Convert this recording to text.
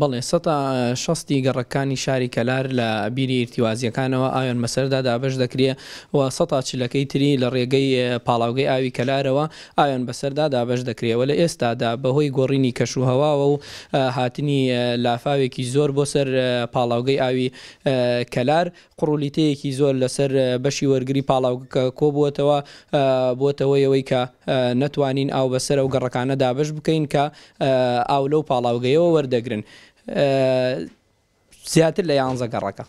بەڵێ سە شستی گەڕەکانی شاری کەلار لە بیری ئرتیوازیەکانەوە ئاوێن مەسەردا دابش دەکرێت و سە چلەکەی تری لە ڕێگەی پاڵاوگەی ئاوی کەلارەوە ئاوێن بەسەردا دابش دەکرێتەوە لە ئێستادا بەهۆی گۆڕینی کەشوهواوە و هاتنی لافاوێکی زۆر بۆ سەر پاڵاوگەی ئاوی کەلار قڕولیتەیەکی زۆر لەسەر بەشی وەرگری پاڵاوکە کۆبووتەوە بۆتەوەیەوەی کە نتوانین ئاو بەسەر و گەڕەکانە دابش بکەین کە ئاو لەو پاڵاوگەیەوە وەردەگرن گرن زیاتر لە یانزە